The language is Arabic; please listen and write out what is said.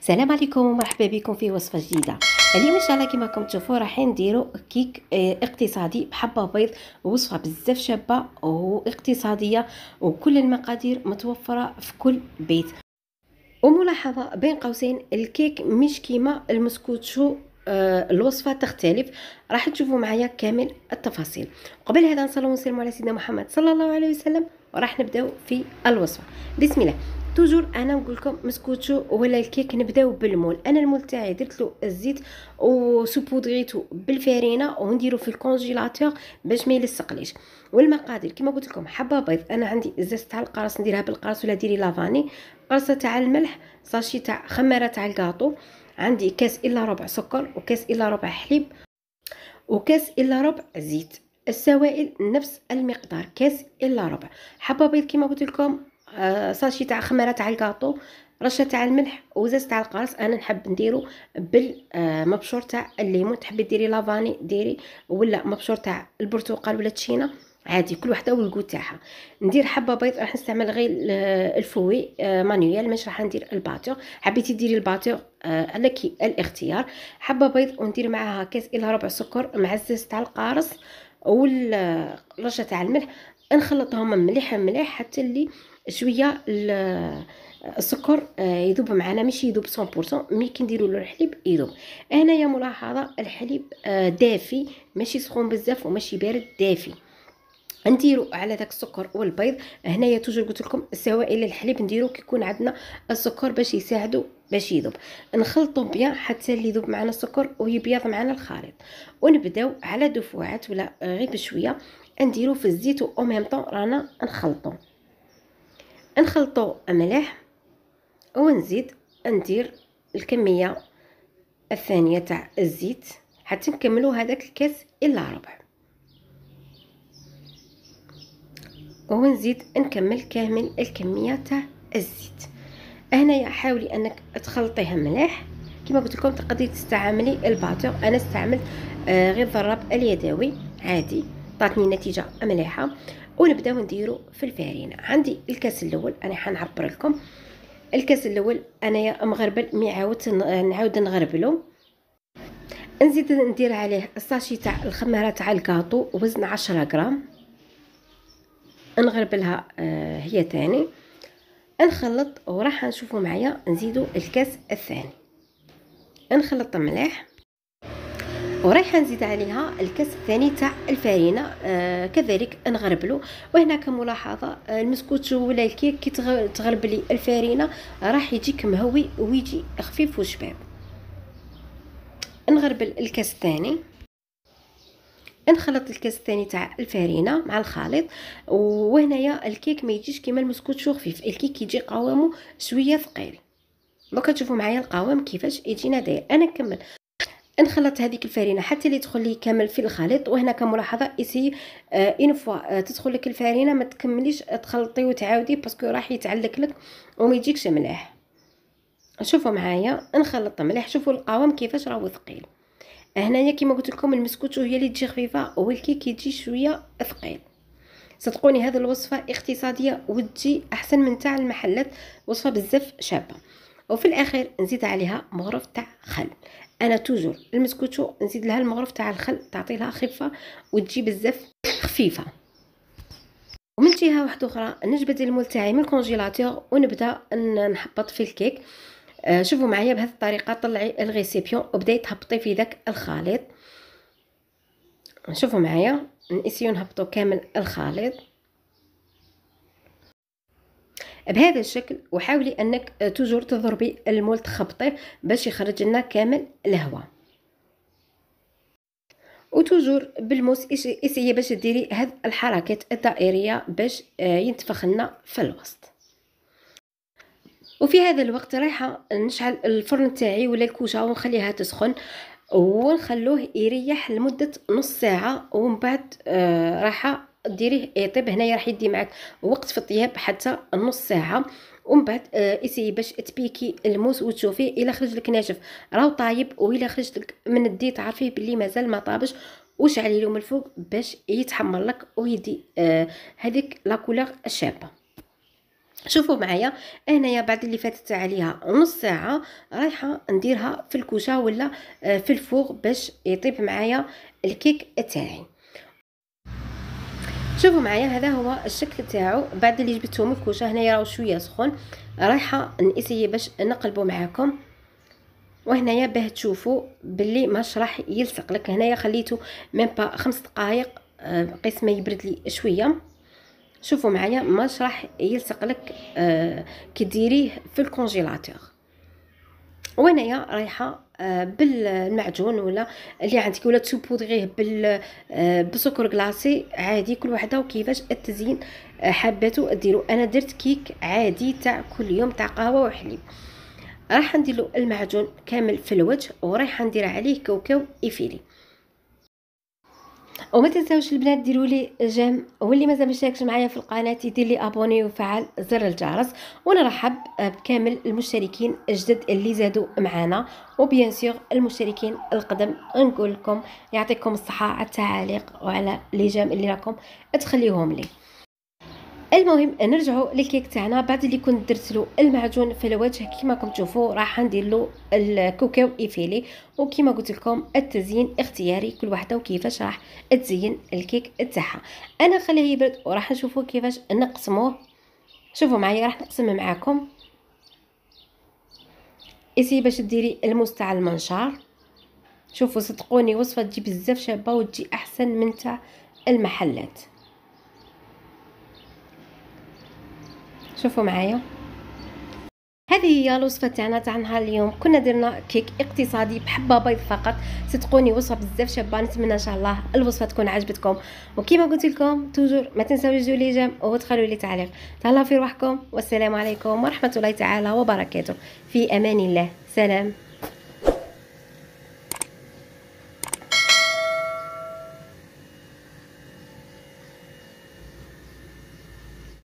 السلام عليكم ومرحبا بكم في وصفه جديده اليوم ان شاء الله كما راكم تشوفوا رايحين نديروا كيك آه، اقتصادي بحبه بيض وصفه بزاف شابه واقتصاديه وكل المقادير متوفره في كل بيت وملاحظه بين قوسين الكيك مش كيما المسكوتشو آه، الوصفه تختلف راح تشوفوا معايا كامل التفاصيل قبل هذا نصلي ونسلم على سيدنا محمد صلى الله عليه وسلم وراح نبداو في الوصفه بسم الله توجور انا نقول لكم مسكوتشو ولا الكيك نبداو بالمول انا المول تاعي درت له الزيت وسبودريتو بالفارينه ونديرو في الكونجيلاتور باش ما يلصقليش والمقادير كما قلت لكم حبه بيض انا عندي ازاز تاع القرص نديرها بالقرص ولا ديري لافاني قرصه تاع الملح ساشي تاع خماره تاع الكاطو عندي كاس الا ربع سكر وكاس الا ربع حليب وكاس الا ربع زيت السوائل نفس المقدار كاس الا ربع حبه بيض كما قلت لكم ساشي تاع خميره تاع الكاطو رشه تاع الملح وزاز تاع القرص انا نحب نديرو بالمبشور آه، تاع الليمون تحبي ديري لافاني ديري ولا مبشور تاع البرتقال ولا تشينا عادي كل وحده والكو تاعها ندير حبه بيض راح نستعمل غير آه، الفوي آه، مانيوال مش راح ندير الباتور حبيتي ديري الباتور لك الاختيار حبه بيض وندير معاها كاس الى ربع سكر مع الزيت تاع القارص والرشه تاع الملح نخلطهم مليح مليح حتى اللي شويه السكر آه، يذوب معنا ماشي يذوب 100% مي كنديروا له الحليب يذوب هنايا ملاحظه الحليب آه، دافي ماشي سخون بزاف وماشي بارد دافي نديروا على داك السكر والبيض هنايا توجور قلت لكم سوائل الحليب نديرو كيكون عندنا السكر باش يساعدو باش يذوب نخلطو بيان حتى اللي يذوب معنا السكر ويبيض معنا الخليط ونبداو على دفوعات ولا غير بشويه نديرو في الزيت او ميم طون رانا نخلطو نخلطو و ونزيد ندير الكميه الثانيه تاع الزيت حتى نكملو هذاك الكاس الا ربع ونزيد نكمل كامل الكميه تاع الزيت هنايا حاولي انك تخلطيها مليح كما قلت لكم تقدري تستعملي الباتور انا استعملت آه، غير ضرب اليدوي عادي عطاتني نتيجه مليحه ونبداو نديرو في الفارينة عندي الكاس الاول انا حنعبر لكم الكاس الاول انايا مغربل مي عاود نعاود نغربلو نزيد ندير عليه الساشي تاع الخماره تاع الكاطو وزن 10 غرام نغربلها آه، هي تاني نخلط وراح نشوفوا معايا نزيدو الكاس الثاني نخلط مليح ورايحه نزيد عليها الكاس الثاني تاع الفارينه آه كذلك نغربلو وهنا كملاحظه آه، المسكوت ولا الكيك كي تغربلي الفرينه الفارينه راح يجيك مهوي ويجي خفيف وشباب نغربل الكاس الثاني نخلط الكاس الثاني تاع الفارينه مع الخليط وهنايا الكيك ما يجيش كيما المسكوت شو خفيف الكيك يجي قوامه شويه ثقيل دوكا تشوفوا معايا القوام كيفاش يجينا داير انا نكمل نخلط هذيك الفرينه حتى اللي تدخل لي كامل في الخليط وهنا كملاحظه ايسي اون آه، فوا آه، تدخل لك الفرينه ما تكمليش آه، تخلطي وتعاودي باسكو راح يتعلق لك وما يجيكش مليح شوفوا معايا نخلط مليح شوفوا القوام كيفاش راهو ثقيل هنايا كيما قلت لكم المسكوتو هي اللي تجي خفيفه والكيك يجي شويه ثقيل صدقوني هذه الوصفه اقتصاديه وتجي احسن من تاع المحلات وصفه بزاف شابه وفي الاخير نزيد عليها مغرف تاع خل انا توجور المسكوتو نزيد لها المغرف تاع الخل تعطي لها خفه وتجي بزاف خفيفه ومن جهه واحده اخرى نجبد المول تاعي من الكونجيلاتور ونبدا نحبط في الكيك آه، شوفوا معايا بهذه الطريقه طلعي الغيسيبيون وبداي تهبطي في داك الخليط شوفوا معايا نسيو نهبطو كامل الخليط بهذا الشكل وحاولي انك توجور آه، تضربي المول تخبطيه باش يخرج لنا كامل الهواء وتجور بالموس اسيي باش ديري هاد الحركات الدائريه باش آه، ينتفخ لنا في الوسط وفي هذا الوقت رايحه نشعل الفرن تاعي ولا الكوشه ونخليها تسخن ونخلوه يريح لمده نص ساعه ومن بعد آه، رايحه ديريه يطيب آه، هنايا راح يدي معك وقت في الطياب حتى نص ساعه ومن بعد آه، اسي باش تبيكي الموس وتشوفي الا خرج لك ناشف راهو طايب والا خرج لك من الدي تعرفيه بلي مازال ما طابش وشعلي له من الفوق باش يتحمر لك ويدي آه هذيك لا كولور الشابه شوفوا معايا هنايا بعد اللي فاتت عليها نص ساعه رايحه نديرها في الكوشه ولا آه، في الفوغ باش يطيب معايا الكيك تاعي شوفوا معايا هذا هو الشكل تاعو بعد اللي جبته من الكوشه هنايا راهو شويه سخون رايحه نسيي باش نقلبو معاكم وهنايا باه تشوفوا باللي ماش راح يلصق لك هنايا خليته ميم با خمس دقائق آه، قيس ما يبرد لي شويه شوفوا معايا ماش راح يلصق لك آه، كي في الكونجيلاتور وهنايا رايحه بالمعجون ولا اللي عندك ولا تسوبودغيه بال آه، بسكر كلاصي عادي كل وحده وكيفاش التزيين آه، حاباتو ديرو انا درت كيك عادي تاع كل يوم تاع قهوه وحليب راح ندير المعجون كامل في الوجه وراح ندير عليه كاوكاو ايفيلي وما تنساوش البنات ديروا لي جيم واللي مازال مشاركش معايا في القناه يدير لي ابوني وفعل زر الجرس ونرحب بكامل المشتركين الجدد اللي زادوا معانا وبيان سيغ المشتركين القدم نقول لكم يعطيكم الصحه على التعاليق وعلى لي جيم اللي راكم تخليهم لي المهم نرجعوا للكيك تاعنا بعد اللي كنت درت له المعجون في الوجه كيما راكم تشوفوا راح ندير له الكوكاو ايفيلي وكيما قلت لكم التزيين اختياري كل وحده وكيفاش راح تزين الكيك تاعها انا خليه يبرد وراح نشوفوا كيفاش نقسموه شوفوا معايا راح نقسم معاكم اسي باش ديري تاع المنشار شوفوا صدقوني وصفه تجي بزاف شابه وتجي احسن من تاع المحلات شوفوا معايا هذه هي الوصفه تاعنا تاع نهار اليوم كنا درنا كيك اقتصادي بحبه بيض فقط صدقوني وصفه بزاف شابه نتمنى ان شاء الله الوصفه تكون عجبتكم وكما قلت لكم توجور ما تنساوش تجيو لي جيم وتخلوا لي تعليق تهلاو في روحكم والسلام عليكم ورحمه الله تعالى وبركاته في امان الله سلام